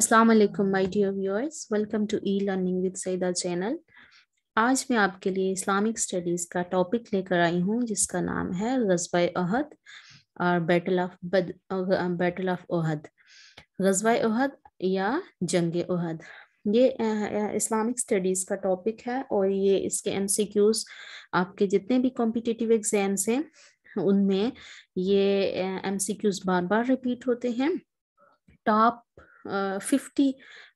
अस्सलाम वालेकुम my dear viewers welcome to e learning with Saeeda channel आज मैं आपके लिए इस्लामिक स्टडीज़ का टॉपिक लेकर आई हूँ जिसका नाम है गजबा अहद और battle of Badr battle of Uhud गजबा अहद या जंग अहद ये इस्लामिक स्टडीज़ का टॉपिक है और ये इसके क्यूज आपके जितने भी कॉम्पिटिटिव एग्जाम्स हैं उनमें ये क्यूज बार बार रिपीट होते हैं top fifty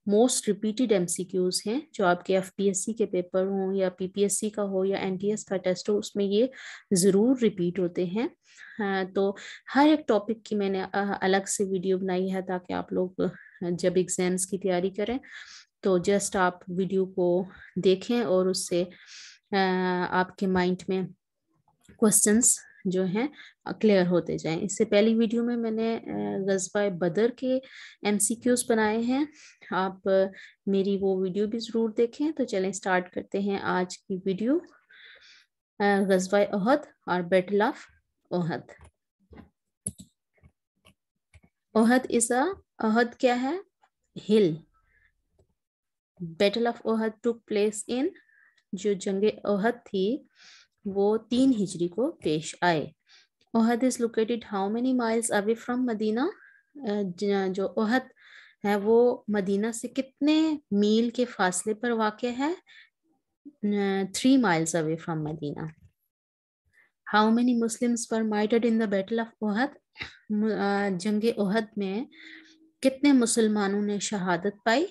most repeated Qs हैं जो आपके सी के पेपर हों या सी का हो या एस का टेस्ट हो उसमें ये ज़रूर रिपीट होते हैं हाँ, तो हर एक टॉपिक की मैंने अलग से वीडियो बनाई है ताकि आप लोग जब एग्ज़ाम्स की तैयारी करें तो जस्ट आप वीडियो को देखें और उससे आपके माइंड में क्वेश्चंस जो हैं क्लियर होते जाएं इससे पहली वीडियो में मैंने गजबा बदर के एमसीक्यूज बनाए हैं आप मेरी वो वीडियो भी ज़रूर देखें तो चलें स्टार्ट करते हैं आज की वीडियो गजबा अहद और battle of Uhud Uhud is Uhud क्या है hill battle of Uhud took place in जो जंग अहद थी वो तीन हिजरी को पेश आए Uhud is located how many miles away from Medina जो ओहद है वो मदीना से कितने मील के फासले पर वाक़ है three miles away from Medina how many Muslims were माइटेड in the battle of Uhud जंग ओहद में कितने मुसलमानों ने शहादत पाई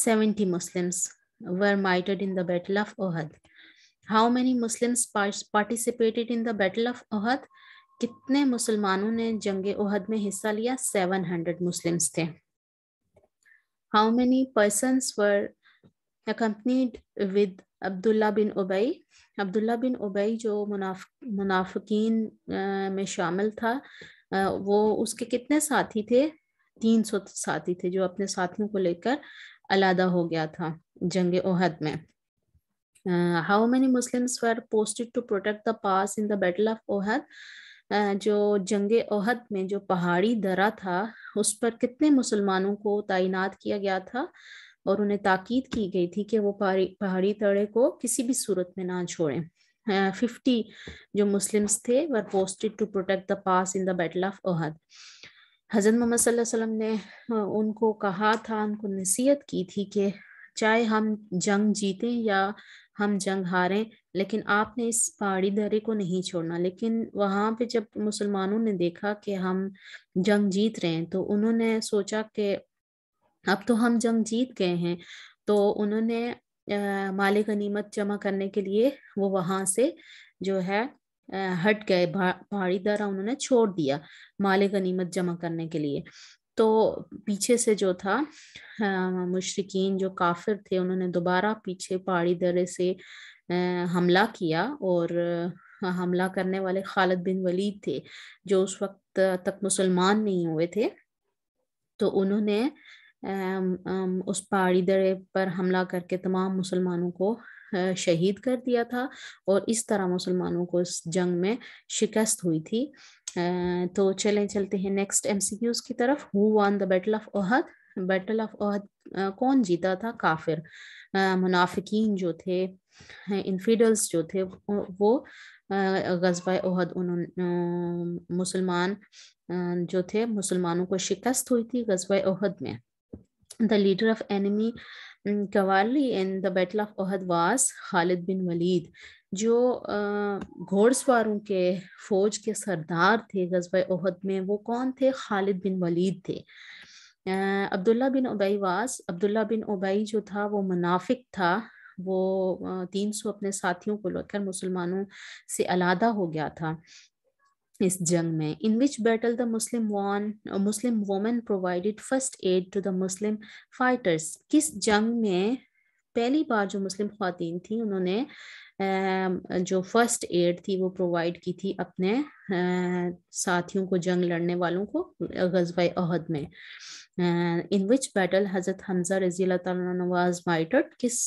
सेवेंटी मुस्लिम्स वर माइटेड in the battle of Uhud how many Muslims participated in the battle of Uhud कितने मुसलमानों ने जंग ओहद में हिस्सा लिया सेवन हंड्रेड मुस्लिम्स थे how many person were accompanied Abdullah bin Ubayy Abdullah bin Ubayy जो मुनाफ मुनाफिकीन में शामिल था वो उसके कितने साथी थे तीन सौ साथी थे जो अपने साथियों को लेकर अलादा हो गया था जंग ओहद में uh, how many Muslims were posted to protect the pass in the Battle of Ohad? Uh, जो जंग ओहद में जो पहाड़ी दरा था उस पर कितने मुसलमानों को तैनात किया गया था और उन्हें ताकीद की गई थी कि वो पहाड़ी तड़े को किसी भी सूरत में ना छोड़ें फिफ्टी uh, जो मुस्लिम्स थे were posted to protect the pass in the battle of Uhud हजरत मोहम्मद वसल्लम ने uh, उनको कहा था उनको नसीहत की थी कि चाहे हम जंग जीतें या हम जंग हारें लेकिन आपने इस पहाड़ी दरे को नहीं छोड़ना लेकिन वहाँ पे जब मुसलमानों ने देखा कि हम जंग जीत रहे हैं तो उन्होंने सोचा कि अब तो हम जंग जीत गए हैं तो उन्होंने माल गनीमत जमा करने के लिए वो वहाँ से जो है हट गए पहाड़ी दारा उन्होंने छोड़ दिया माल गनीमत जमा करने के लिए तो पीछे से जो था मुशरकिन जो काफिर थे उन्होंने दोबारा पीछे पहाड़ी दर्रे से हमला किया और हमला करने वाले खालिद बिन वलीद थे जो उस वक्त तक मुसलमान नहीं हुए थे तो उन्होंने उस पहाड़ी दर्रे पर हमला करके तमाम मुसलमानों को शहीद कर दिया था और इस तरह मुसलमानों को इस जंग में शिकस्त हुई थी तो चलें चलते हैं नेक्स्ट एमसीक्यूज की तरफ who won the battle of Uhud battle of Uhud कौन जीता था काफिर मुनाफिकीन जो थे इनफीडल्स जो थे वो गजबा ओहद उन्होंने मुसलमान जो थे मुसलमानों को शिकस्त हुई थी गजबा ओहद में the leader of enemy cavalry mm, in the battle of ohad was Khalid bin Walid जो घोड़सवारों के फौज के सरदार थे गजब ओहद में वो कौन थे खालिद बिन वलीद थे अब्दुल्ला बिन उबई वास अब्दुल्ला बिन उबई जो था वो मुनाफिक था वो तीन सौ अपने साथियों को लेकर मुसलमानों से अलादा हो गया था इस जंग में in which battle the Muslim won Muslim women provided first aid to the Muslim fighters किस जंग में पहली बार जो मुस्लिम खातन थी उन्होंने जो फर्स्ट एड थी वो प्रोवाइड की थी अपने साथियों को जंग लड़ने वालों को गजबा अहद में इन विच बैटल हज़रत हमजा रजी तवाज माइटड किस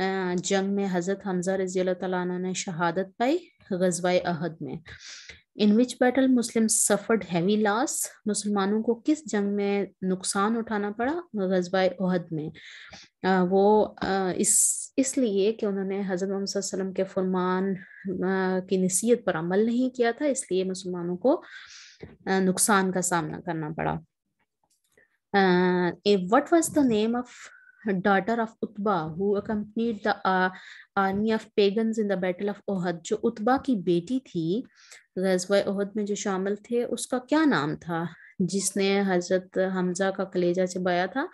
जंग में हज़रत हमजा रजी तला ने शहादत पाई गजबा अहद में in which battle Muslim suffered heavy loss मुसलमानों को किस जंग में नुकसान उठाना पड़ा गजबा उहद में आ, वो आ, इस इसलिए कि उन्होंने हज़रत मोहम्मद के फरमान की नसीहत पर अमल नहीं किया था इसलिए मुसलमानों को नुकसान का सामना करना पड़ा what was the name of daughter of Utba, who accompanied the uh, army of pagans in the battle of Ohad, जो उत्बा की बेटी थी गजवा ओहद में जो शामिल थे उसका क्या नाम था जिसने हजरत हमजा का कलेजा चबाया था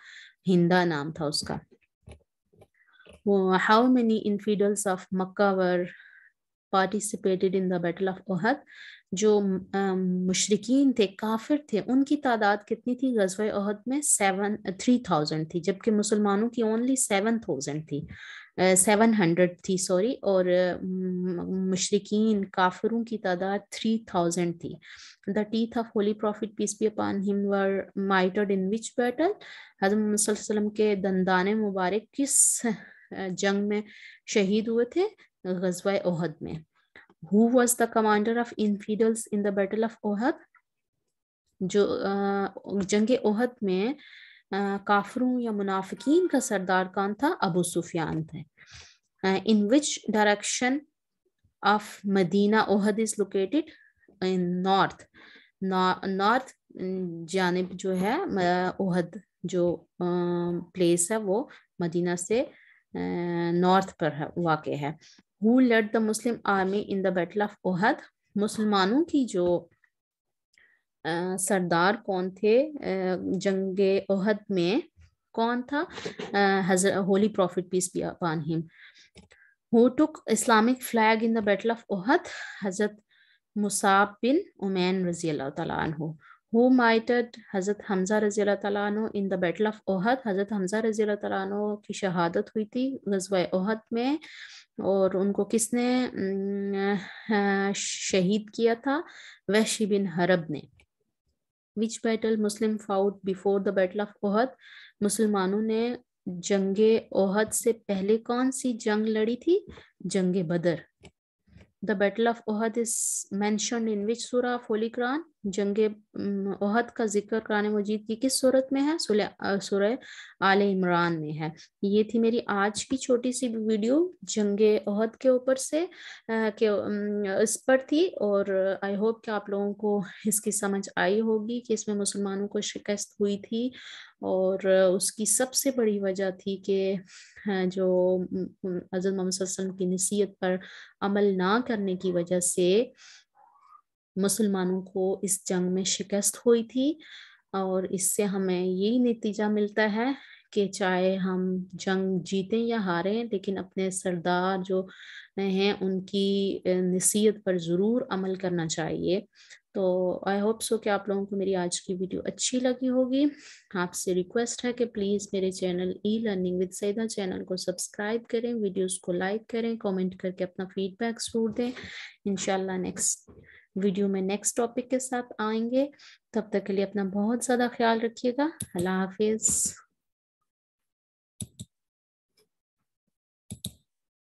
हिंदा नाम था उसका how many infidels of Mecca were participated in the battle of Uhud जो um, मुशरकिन थे काफिर थे उनकी तादाद कितनी थी गजवा ओहद में सेवन थ्री थाउजेंड थी जबकि मुसलमानों की ओनली सेवन थाउजेंड थी सेवन uh, हंड्रेड थी सॉरी और um, मुशरकिन काफिरों की तादाद थ्री थाउजेंड थी the teeth of holy prophet peace be upon him were martyred in which battle हजमसम के दंदान मुबारक किस uh, जंग में शहीद हुए थे Ghazwa Ohad mein. Who was the commander of infidels in the battle of Uhud जो जंग ओहद में काफरों या मुनाफिकीन का सरदार कौन था अबू सुफियान थे in which direction of Medina Uhud is located in north north जानब जो है ओहद जो प्लेस है वो मदीना से नॉर्थ पर है वाक़ है who led the Muslim army in the battle of Uhud मुसलमानों की जो आ, सरदार कौन थे जंग ओहद में कौन था हजर holy prophet peace be upon him who took Islamic flag in the battle of Uhud हजरत मुसाब बिन उमैन रजी अल्लाह तु हु माइटेड हज़रत हमज़ा रजी अल्लाह in the battle of Uhud हज़रत हमज़ा रजी अल्लाह की शहादत हुई थी गजवाए ओहद में और उनको किसने शहीद किया था वहशी बिन हरब ने which battle Muslim fought before the battle of Uhud मुसलमानों ने जंगे ओहद से पहले कौन सी जंग लड़ी थी जंग Badr the battle of Uhud is मैं इन विच सूरा ऑफ होली जंग ओहद का जिक्र कुरान मजीद की किस सूरत में है सुरह आल इमरान में है ये थी मेरी आज की छोटी सी वीडियो जंग ओहद के ऊपर से के इस पर थी और आई होप कि आप लोगों को इसकी समझ आई होगी कि इसमें मुसलमानों को शिकस्त हुई थी और उसकी सबसे बड़ी वजह थी कि जो हज़रत मोहम्मद की नसीहत पर अमल ना करने की वजह से मुसलमानों को इस जंग में शिकस्त हुई थी और इससे हमें यही नतीजा मिलता है कि चाहे हम जंग जीतें या हारें लेकिन अपने सरदार जो हैं उनकी नसीहत पर ज़रूर अमल करना चाहिए तो आई होप सो कि आप लोगों को मेरी आज की वीडियो अच्छी लगी होगी आपसे रिक्वेस्ट है कि प्लीज़ मेरे channel e learning with Saeeda channel को सब्सक्राइब करें वीडियोस को लाइक करें कमेंट करके अपना फीडबैक ज़रूर दें इनशाला नेक्स्ट वीडियो में नेक्स्ट टॉपिक के साथ आएंगे तब तक के लिए अपना बहुत ज़्यादा ख्याल रखिएगा अल्लाह हाफिज़